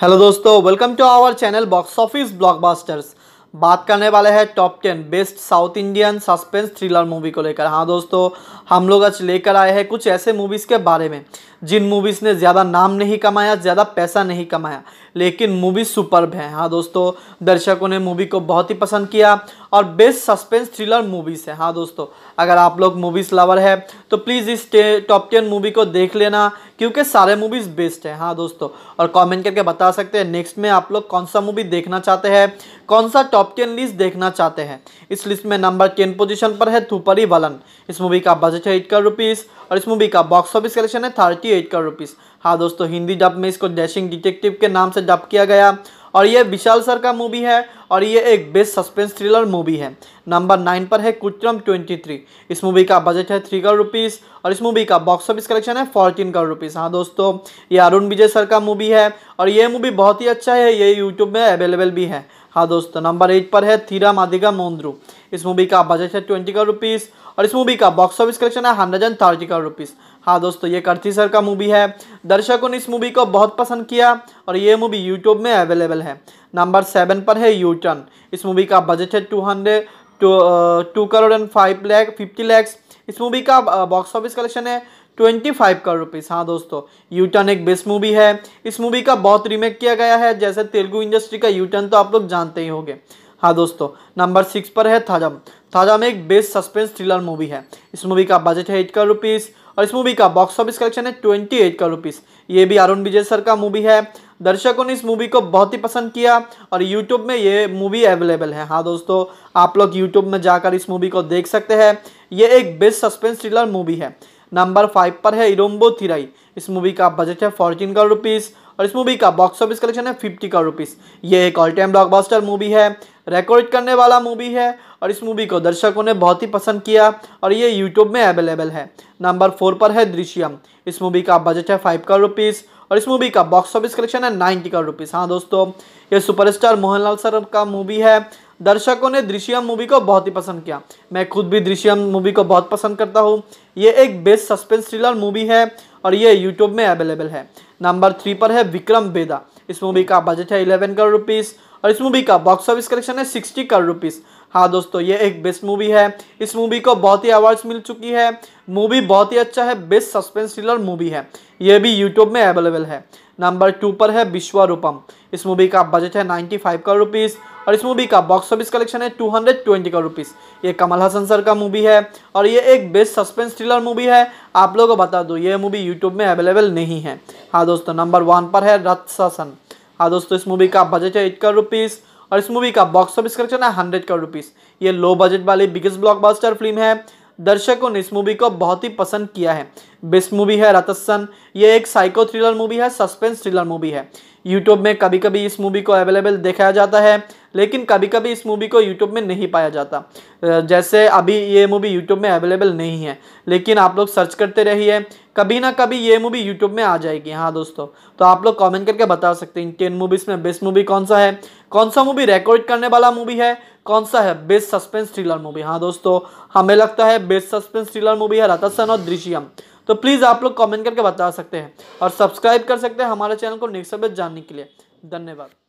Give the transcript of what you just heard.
hello दोस्तों welcome to our channel box office blockbusters बात करने वाले हैं top ten best south Indian suspense thriller movie को लेकर हाँ दोस्तों हम लोग आज लेकर आए हैं कुछ ऐसे मूवीज़ के बारे में जिन मूवीज़ ने ज़्यादा नाम नहीं कमाया ज़्यादा पैसा नहीं कमाया लेकिन मूवी सुपरब है हाँ दोस्तों दर्शकों ने मूवी को बहुत ही पसंद किया और बेस्ट सस्पेंस थ्रिलर मूवीज़ है हाँ दोस्तों अगर आप लोग मूवीज़ लवर है तो प्लीज़ इस टॉप टेन मूवी को देख लेना क्योंकि सारे मूवीज़ बेस्ट हैं हाँ दोस्तों और कमेंट करके बता सकते हैं नेक्स्ट में आप लोग कौन सा मूवी देखना चाहते हैं कौन सा टॉप टेन लिस्ट देखना चाहते हैं इस लिस्ट में नंबर टेन पोजीशन पर है थुपरी वलन इस मूवी का बजट है एट करोड़ रुपीज़ और इस मूवी का बॉक्स ऑफिस कलेक्शन है थर्टी एट करोड़ रुपीज़ हाँ दोस्तों हिंदी डब में इसको डैशिंग डिटेक्टिव के नाम से डब किया गया और ये विशाल सर का मूवी है और ये एक बेस्ट सस्पेंस थ्रिलर मूवी है नंबर नाइन पर है कुत्रम ट्वेंटी थ्री इस मूवी का बजट है थ्री करोड़ रुपीज़ और इस मूवी का बॉक्स ऑफिस कलेक्शन है फोर्टीन करोड़ रुपीज़ हाँ दोस्तों ये अरुण विजय सर का मूवी है और ये मूवी बहुत ही अच्छा है ये यूट्यूब में अवेलेबल भी है हाँ दोस्तों नंबर एट पर है थीरा माधिका मोन्द्रू इस मूवी का बजट है ट्वेंटी करोड़ रुपीज़ और इस मूवी का बॉक्स ऑफिस कलेक्शन है hundred and thirty crore rupees हाँ दोस्तों ये करती सर का मूवी है दर्शकों ने इस मूवी को बहुत पसंद किया और ये मूवी यूट्यूब में अवेलेबल है नंबर सेवन पर है यू टर्न इस मूवी का बजट है two hundred two crore and five lakh fifty lakhs इस मूवी का बॉक्स ऑफिस कलेक्शन है ट्वेंटी फाइव करोड़ रुपीज़ हाँ दोस्तों यूटर्न एक बेस्ट मूवी है इस मूवी का बहुत रीमेक किया गया है जैसे तेलुगू इंडस्ट्री का यूटर्न तो आप लोग जानते ही होंगे हाँ दोस्तों नंबर सिक्स पर है थाजम ताजा में एक बेस्ट सस्पेंस थ्रिलर मूवी है इस मूवी का बजट है एट करोड़ रुपीज़ और इस मूवी का बॉक्स ऑफिस कलेक्शन है ट्वेंटी एट करोड़ रुपीज़ ये भी अरुण विजय सर का मूवी है दर्शकों ने इस मूवी को बहुत ही पसंद किया और यूट्यूब में ये मूवी अवेलेबल है हाँ दोस्तों आप लोग यूट्यूब में जाकर इस मूवी को देख सकते हैं ये एक बेस्ट सस्पेंस थ्रिलर मूवी है नंबर फाइव पर है इरोम्बो थिराई इस मूवी का बजट है फोर्टीन करोड़ रुपीज़ और इस मूवी का बॉक्स ऑफिस कलेक्शन है फिफ्टी का रुपीस ये एक ऑल टाइम ब्लॉकबस्टर मूवी है रिकॉर्ड करने वाला मूवी है और इस मूवी को दर्शकों ने बहुत ही पसंद किया और ये यूट्यूब में अवेलेबल है नंबर फोर पर है दृश्यम इस मूवी का बजट है फाइव का रुपीज़ और इस मूवी का बॉक्स ऑफिस कलेक्शन है नाइन्टी का रुपीज़ हाँ दोस्तों ये सुपरस्टार मोहनलाल सर का मूवी है दर्शकों ने दृश्यम मूवी को बहुत ही पसंद किया मैं खुद भी दृश्यम मूवी को बहुत पसंद करता हूँ ये एक बेस्ट सस्पेंस थ्रिलर मूवी है और ये यूट्यूब में अवेलेबल है नंबर थ्री पर है विक्रम बेदा इस मूवी का बजट है इलेवन करोड़ रुपीज़ और इस मूवी का बॉक्स ऑफिस कलेक्शन है सिक्सटी करोड़ रुपीज़ हाँ दोस्तों ये एक बेस्ट मूवी है इस मूवी को बहुत ही अवार्ड्स मिल चुकी है मूवी बहुत ही अच्छा है बेस्ट सस्पेंस थ्रिलर मूवी है ये भी यूट्यूब में अवेलेबल है नंबर टू पर है विश्वरूपम इस मूवी का बजट है नाइन्टी फाइव करोड़ रुपीज़ और इस मूवी का बॉक्स ऑफिस कलेक्शन है two hundred twenty crore rupees ये कमल हसन सर का मूवी है और ये एक बेस्ट सस्पेंस थ्रिलर मूवी है आप लोगों को बता दो ये मूवी यूट्यूब में अवेलेबल नहीं है हाँ दोस्तों नंबर वन पर है रत्सासन हाँ दोस्तों इस मूवी का बजट है एट करोड़ रुपीस और इस मूवी का बॉक्स ऑफिस कलेक्शन है हंड्रेड करोड़ रुपीस ये लो बजट वाली बिगेस्ट ब्लॉकबस्टर फिल्म है दर्शकों ने इस मूवी को बहुत ही पसंद किया है बेस्ट मूवी है रतसन ये एक साइको थ्रिलर मूवी है सस्पेंस थ्रिलर मूवी है यूट्यूब में कभी कभी इस मूवी को अवेलेबल देखा जाता है लेकिन कभी कभी इस मूवी को यूट्यूब में नहीं पाया जाता जैसे अभी ये मूवी यूट्यूब में अवेलेबल नहीं है लेकिन आप लोग सर्च करते रहिए कभी ना कभी ये मूवी यूट्यूब में आ जाएगी हाँ दोस्तों तो आप लोग कॉमेंट करके बता सकते हैं इन टेन मूवीज़ में बेस्ट मूवी कौन सा है कौन सा मूवी रिकॉर्ड करने वाला मूवी है कौन सा है बेस्ट सस्पेंस थ्रिलर मूवी हाँ दोस्तों हमें लगता है बेस्ट सस्पेंस थ्रिलर मूवी है रतासन और दृश्यम तो प्लीज़ आप लोग कमेंट करके बता सकते हैं और सब्सक्राइब कर सकते हैं हमारे चैनल को नेक्स्ट अपडेट जानने के लिए धन्यवाद